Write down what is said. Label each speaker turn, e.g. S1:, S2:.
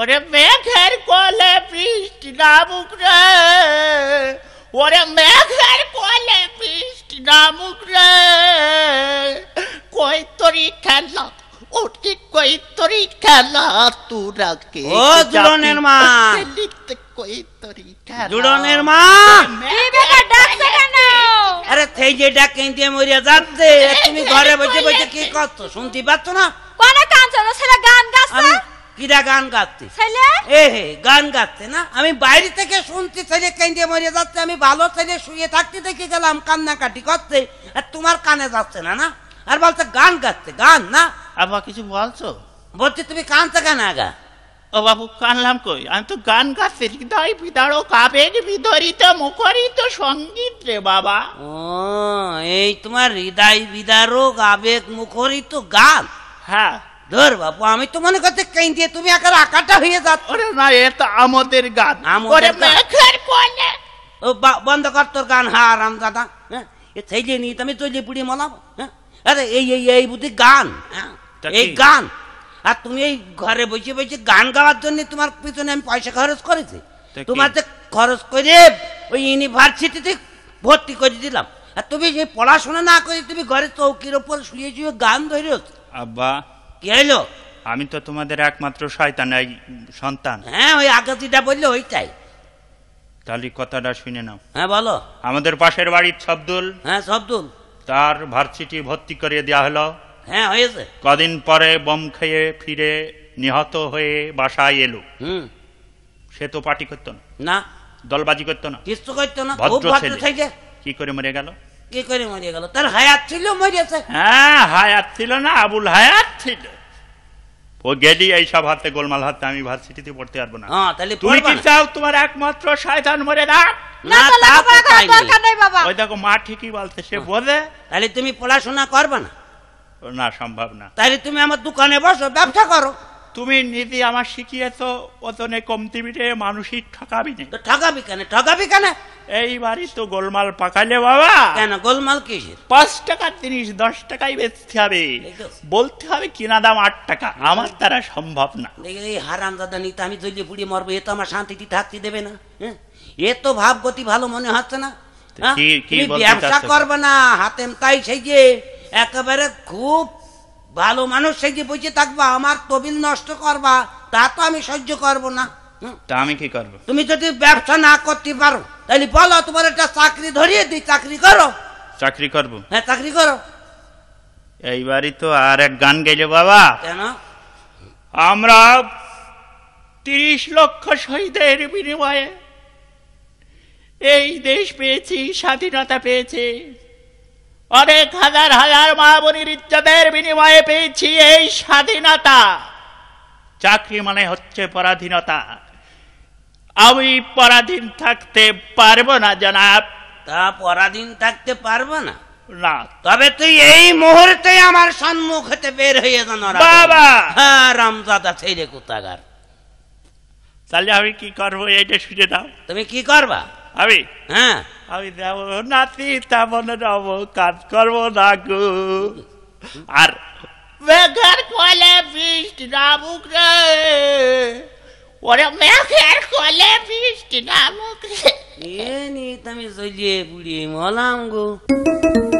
S1: ওরে মেঘের কলে বৃষ্টি নামুক রে ওরে মেঘের কলে বৃষ্টি নামুক রে কই তরি খেলা ওটি কই তরি খেলা তুরা কে ও জুড়নের মা কই তরি খেলা জুড়নের মা
S2: আরে থেই যে ডাকে দিয়ে মরিয়া যাচ্ছে তুমি ঘরে বসে বসে কি করছো শুনতে পাচ্ছ না কোন কাঞ্চন ছেলে গান গাছ কিরা গান গাচ্ছে এ হে গান গাচ্ছে না আমি বাইরে থেকে শুনছি ছেলে কেঁদে মরে যাচ্ছে আমি ভালো ছেলে শুয়ে থাকতে দেখে গেলাম কান্নাকাটি করছে আর তোমার কানে যাচ্ছে না না আর বলছে গান গাচ্ছে গান না আবার কিছু বলছো বলছি তুমি কানতে কেন আগা ও বাবু কানলাম কই আমি তো
S1: গান গাইছি হৃদয় বিদারক আবেগ বিদরিত মুখরিত সঙ্গীত রে বাবা
S2: ও এই তোমার হৃদয় বিদারক আবেগ মুখরিত গান হ্যাঁ ধর বাপু আমি তো মনে করতে কেন দিয়ে তুমি একার আকাটা হয়ে না আমাদের গান ও বন্ধ কর তোর গান দাদা হ্যাঁ? এ ছেলে তুমি পুড়ি হ্যাঁ? আরে এই এই এই বুদ্ধি গান হ্যাঁ? এই গান আর তুমি এই ঘরে বসে বসে গান গাওয়ার জন্য তোমার পিছনে আমি পয়সা খরচ করেছি তোমার যে খরচ করে ওই ইউনিভার্সিটিতে ভর্তি করে দিলাম আর তুমি যে পড়াশোনা না করে তুমি ঘরে চৌকির ওপর শুয়ে শুয়ে গান ধরে
S3: আব্বা হইলো আমি তো তোমাদের একমাত্র শয়তান সন্তান হ্যাঁ ওই আগে
S2: বললো ওইটাই
S3: তাহলে কথাটা শুনে নাও হ্যাঁ বলো আমাদের পাশের বাড়ির শব্দুল হ্যাঁ শব্দুল তার ভার্সিটি ভর্তি করে দেওয়া হলো হ্যাঁ হয়েছে কদিন পরে বম খেয়ে ফিরে নিহত হয়ে বাসায় এলো হুম সে তো পার্টি করতো না দলবাজি করতো না কিছু করতো না ভদ্র ছেলে কি করে মরে গেল
S2: কি করে মরে গেল তার হায়াত ছিল মরেছে
S3: হ্যাঁ হায়াত ছিল না আবুল হায়াত ছিল ও গেলি এইসব হাতে গোলমাল হাতে আমি ভার্সিটিতে পড়তে পারবো না হ্যাঁ তাহলে তুমি কি চাও তোমার একমাত্র শয়তান মরে না বাবা ওই দেখো মা ঠিকই বলতে সে হ্যাঁ। বোঝে তাহলে তুমি পড়াশোনা করবে না না সম্ভব না তাহলে তুমি আমার দোকানে বসো ব্যবসা করো তুমি নীতি আমার শিখিয়েছ ওজনে কমতি মিটে মানুষই ঠকাবি নেই ঠকাবি কেন ঠকাবি কেন এই বাড়ি তো গোলমাল পাকালে বাবা
S2: কেন গোলমাল কি পাঁচ টাকার জিনিস দশ টাকাই বেচতে হবে বলতে হবে কিনা দাম আট টাকা আমার দ্বারা সম্ভব না এই হারাম দাদা নিতে আমি জলিয়ে পুড়িয়ে মরবো এ তো আমার শান্তিতে থাকতে দেবে না হ্যাঁ? এ তো ভাবগতি ভালো মনে হচ্ছে না হ্যাঁ? ব্যবসা করবে না হাতেম তাই সেই যে একেবারে খুব ভালো মানুষ সেজে বুঝে থাকবা আমার তবিল নষ্ট করবা তা তো আমি সহ্য করব না
S3: তা আমি কি করব
S2: তুমি যদি ব্যবসা না করতে পারো তাহলে বলো তোমার একটা চাকরি ধরিয়ে দিই চাকরি করো
S3: চাকরি করব হ্যাঁ চাকরি করো এইবারই তো আর এক গান গেলে বাবা কেন আমরা তিরিশ লক্ষ শহীদের বিনিময়ে এই দেশ পেয়েছি স্বাধীনতা পেয়েছি
S1: অনেক হাজার হাজার মহাবনির ইজ্জতের বিনিময়ে পেয়েছি
S3: এই স্বাধীনতা চাকরি মানে হচ্ছে পরাধীনতা
S2: আমি পরাধীন থাকতে পারবো না জনাব তা পরাধীন থাকতে পারবো না না তবে তুই এই মুহূর্তে আমার সম্মুখ হতে বের হয়ে যান বাবা হ্যাঁ রামজাদা ছেলে কোথাগার তাহলে আমি কি করবো এটা শুনে দাও তুমি কি করবা Javi. ¿Ah?
S3: Javi, te hago una cita, monodomo, cascor monaco. Ar. Mejor
S1: cual es viste la mugre. Ora, mejor
S2: cual es viste la mugre. Bien, y también soy yo, Pulimolango. Bien, y también soy yo, Pulimolango.